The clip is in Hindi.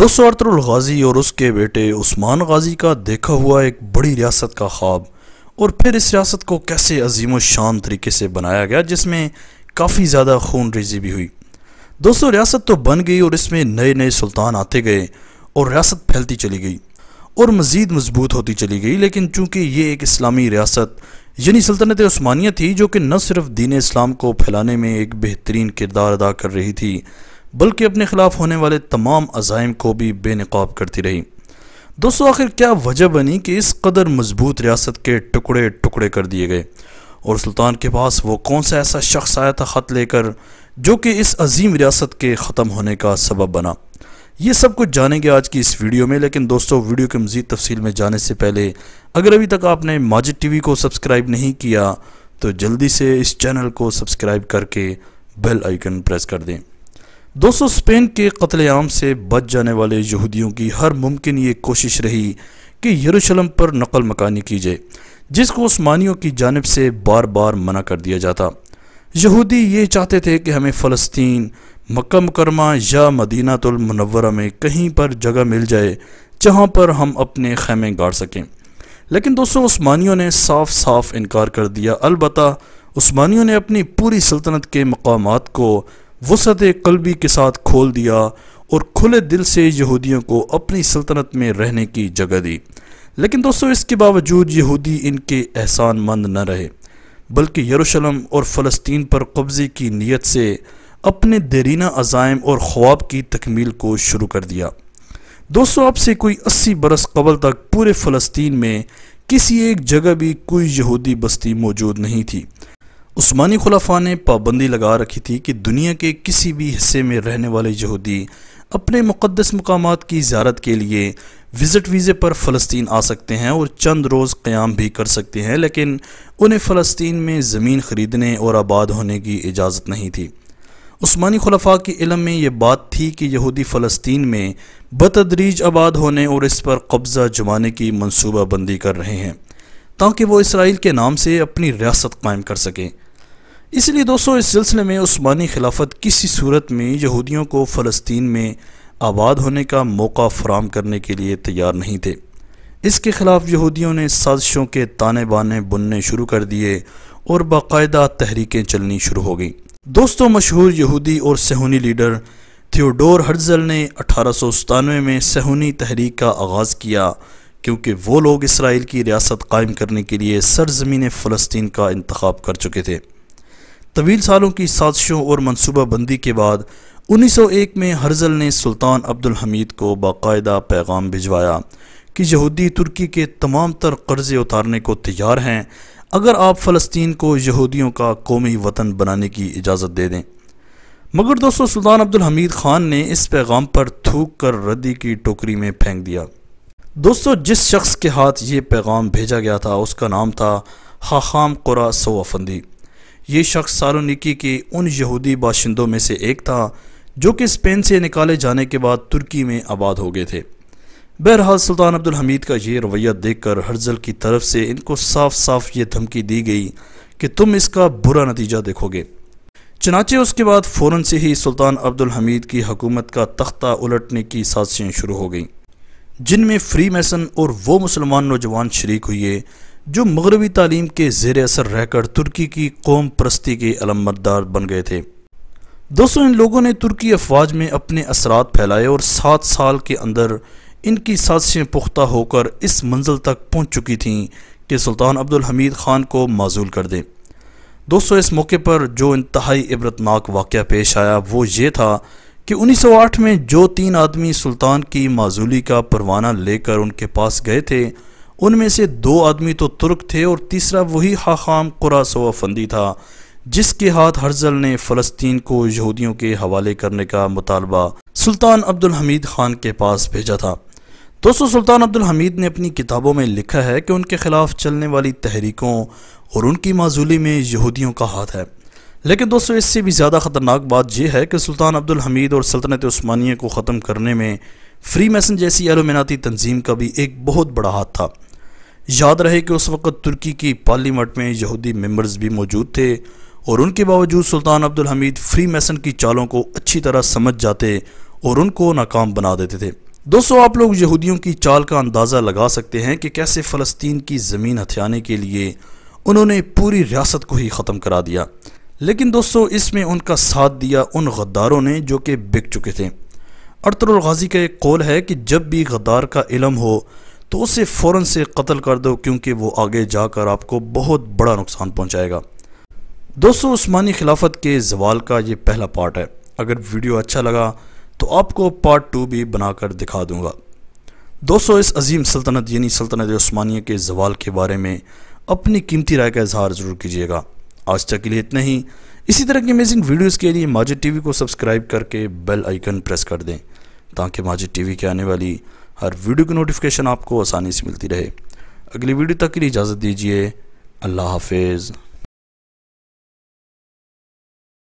दोस्त अर्तरुल गाजी और उसके बेटे उस्मान गाजी का देखा हुआ एक बड़ी रियासत का ख्वाब और फिर इस रियासत को कैसे अजीम शान तरीके से बनाया गया जिसमें काफ़ी ज़्यादा खून रेजी भी हुई दोस्तों रियासत तो बन गई और इसमें नए नए सुल्तान आते गए और रियासत फैलती चली गई और मज़ीद मजबूत होती चली गई लेकिन चूँकि ये एक इस्लामी रियासत यानी सल्तनत स्मानिया थी जो कि न सिर्फ दीन इस्लाम को फैलाने में एक बेहतरीन किरदार अदा कर रही थी बल्कि अपने ख़िलाफ़ होने वाले तमाम अजाइम को भी बेनकाब करती रही दोस्तों आखिर क्या वजह बनी कि इस कदर मजबूत रियासत के टुकड़े टुकड़े कर दिए गए और सुल्तान के पास वो कौन सा ऐसा शख्स आया था ख़त लेकर जो कि इस अजीम रियासत के ख़त्म होने का सबब बना ये सब कुछ जानेंगे आज की इस वीडियो में लेकिन दोस्तों वीडियो की मज़ीद तफसील में जाने से पहले अगर अभी तक आपने माजिद टीवी को सब्सक्राइब नहीं किया तो जल्दी से इस चैनल को सब्सक्राइब करके बेल आइकन प्रेस कर दें दोस्तों स्पेन के कत्लेआम से बच जाने वाले यहूदियों की हर मुमकिन ये कोशिश रही कि यरूशलम पर नकल मकानी की जाए जिसको उस्मानियों की जानब से बार बार मना कर दिया जाता यहूदी ये चाहते थे कि हमें फ़लस्तीन मक्का मुकरमा या मदीनातुलमनवर में कहीं पर जगह मिल जाए जहाँ पर हम अपने खैमे गाड़ सकें लेकिन दोस्तों उस्मानियों ने साफ साफ इनकार कर दिया अलबत् उस्मानियों ने अपनी पूरी सल्तनत के मकाम को वसत कलबी के साथ खोल दिया और खुले दिल से यहूदियों को अपनी सल्तनत में रहने की जगह दी लेकिन दोस्तों इसके बावजूद यहूदी इनके एहसान मंद न रहे बल्कि यरूशलम और फ़लस्तीन पर कब्ज़े की नीयत से अपने देरीना अजायम और ख्वाब की तकमील को शुरू कर दिया दोस्तों अब से कोई अस्सी बरस कबल तक पूरे फ़लस्तीन में किसी एक जगह भी कोई यहूदी बस्ती मौजूद नहीं थी उस्मानी खुलाफा ने पाबंदी लगा रखी थी कि दुनिया के किसी भी हिस्से में रहने वाले यहूदी अपने मुक़दस मकाम की ज्यारत के लिए विज़िट वीज़े पर फ़लस्तीन आ सकते हैं और चंद रोज़ क़्याम भी कर सकते हैं लेकिन उन्हें फ़लस्तीन में ज़मीन ख़रीदने और आबाद होने की इजाज़त नहीं थी उस्मानी खलफा के इलम में ये बात थी कि यहूदी फ़लस्तीन में बतदरीज आबाद होने और इस पर कब्ज़ा जमाने की मनसूबाबंदी कर रहे हैं ताकि वो इसराइल के नाम से अपनी रियासत कायम कर सकें इसलिए दोस्तों इस सिलसिले में उस्मानी खिलाफत किसी सूरत में यहूदियों को फ़लस्तीन में आबाद होने का मौका फराम करने के लिए तैयार नहीं थे इसके ख़िलाफ़ यहूदियों ने साजिशों के ताने बाने बुनने शुरू कर दिए और बाकायदा तहरीकें चलनी शुरू हो गई दोस्तों मशहूर यहूदी और सहूनी लीडर थियोडोर हर्जल ने अठारह में सहूनी तहरीक का आगाज़ किया क्योंकि वो लोग इसराइल की रियासत कायम करने के लिए सरजमीन फ़लस्तीन का इंतखब कर चुके थे तवील सालों की साजिशों और मनसूबाबंदी के बाद 1901 में हर्जल ने सुल्तान अब्दुल हमीद को बाकायदा पैगाम भिजवाया कि यहूदी तुर्की के तमाम तर कर्ज़े उतारने को तैयार हैं अगर आप फ़लस्तीन को यहूदियों का कौमी वतन बनाने की इजाज़त दे दें मगर दोस्तों सुल्तान अब्दुल हमीद ख़ान ने इस पैगाम पर थूक कर रद्दी की टोकरी में फेंक दिया दोस्तों जिस शख्स के हाथ ये पैगाम भेजा गया था उसका नाम था हाखाम कुरा सोअफंदी ये शख्स सालोनिकी के उन यहूदी बाशिंदों में से एक था जो कि स्पेन से निकाले जाने के बाद तुर्की में आबाद हो गए थे बहरहाल सुल्तान अब्दुल हमीद का ये रवैया देखकर हरजल की तरफ से इनको साफ साफ ये धमकी दी गई कि तुम इसका बुरा नतीजा देखोगे चनाचे उसके बाद फ़ौर से ही सुल्तान अब्दुल हमीद की हकूमत का तख्ता उलटने की साजिशें शुरू हो गईं जिनमें फ्री मैसन और वो मुसलमान नौजवान शरीक हुए जो मगरबी तालीम के जेर असर रहकर तुर्की की कौम परस्ती के अलमदार बन गए थे दोस्तों इन लोगों ने तुर्की अफवाज में अपने असरात फैलाए और सात साल के अंदर इनकी साजिशें पुख्ता होकर इस मंजिल तक पहुँच चुकी थीं कि सुल्तान अब्दुल हमीद ख़ान को माजूल कर दे दोस्तों इस मौके पर जो इंतहाई इबरतनाक वाक़ पेश आया वो ये था कि 1908 में जो तीन आदमी सुल्तान की माजूली का परवाना लेकर उनके पास गए थे उनमें से दो आदमी तो तुर्क थे और तीसरा वही हाखाम कुरासवा फंदी था जिसके हाथ हर्जल ने फ़लस्तीन को यहूदियों के हवाले करने का मुतालबा सुल्तान अब्दुल हमीद खान के पास भेजा था दोस्तों सुल्तान अब्दुल हमीद ने अपनी किताबों में लिखा है कि उनके ख़िलाफ़ चलने वाली तहरीकों और उनकी माजूली में यहूदियों का हाथ है लेकिन दोस्तों इससे भी ज़्यादा ख़तरनाक बात यह है कि सुल्तान अब्दुल हमीद और सल्तनत स्मानिया को ख़त्म करने में फ्री मैसन जैसी एलोमिनाती तंजीम का भी एक बहुत बड़ा हाथ था याद रहे कि उस वक़्त तुर्की की पार्लियामेंट में यहूदी मेंबर्स भी मौजूद थे और उनके बावजूद Sultan Abdul Hamid Freemason की चालों को अच्छी तरह समझ जाते और उनको नाकाम बना देते थे दोस्तों आप लोग यहूदियों की चाल का अंदाज़ा लगा सकते हैं कि कैसे फ़लस्तीन की ज़मीन हथियाने के लिए उन्होंने पूरी रियासत को ही ख़त्म करा दिया लेकिन दोस्तों इसमें उनका साथ दिया उन गद्दारों ने जो कि बिक चुके थे अरतरुल गाजी का एक कौल है कि जब भी गद्दार का इलम हो तो उसे फ़ौर से कत्ल कर दो क्योंकि वो आगे जाकर आपको बहुत बड़ा नुकसान पहुँचाएगा दोस्तों उस्मानी खिलाफत के जवाल का ये पहला पार्ट है अगर वीडियो अच्छा लगा तो आपको पार्ट टू भी बनाकर दिखा दूंगा दोस्तों इस अजीम सल्तनत यानी सल्तनत स्मानिया के जवाल के बारे में अपनी कीमती राय का इजहार ज़रूर कीजिएगा आज तक के लिए इतना ही इसी तरह की अमेजिंग वीडियोज़ के लिए माजिद टी को सब्सक्राइब करके बेल आइकन प्रेस कर दें ताकि माजिद टी के आने वाली हर वीडियो की नोटिफिकेशन आपको आसानी से मिलती रहे अगली वीडियो तक के लिए इजाज़त दीजिए अल्लाह हाफिज़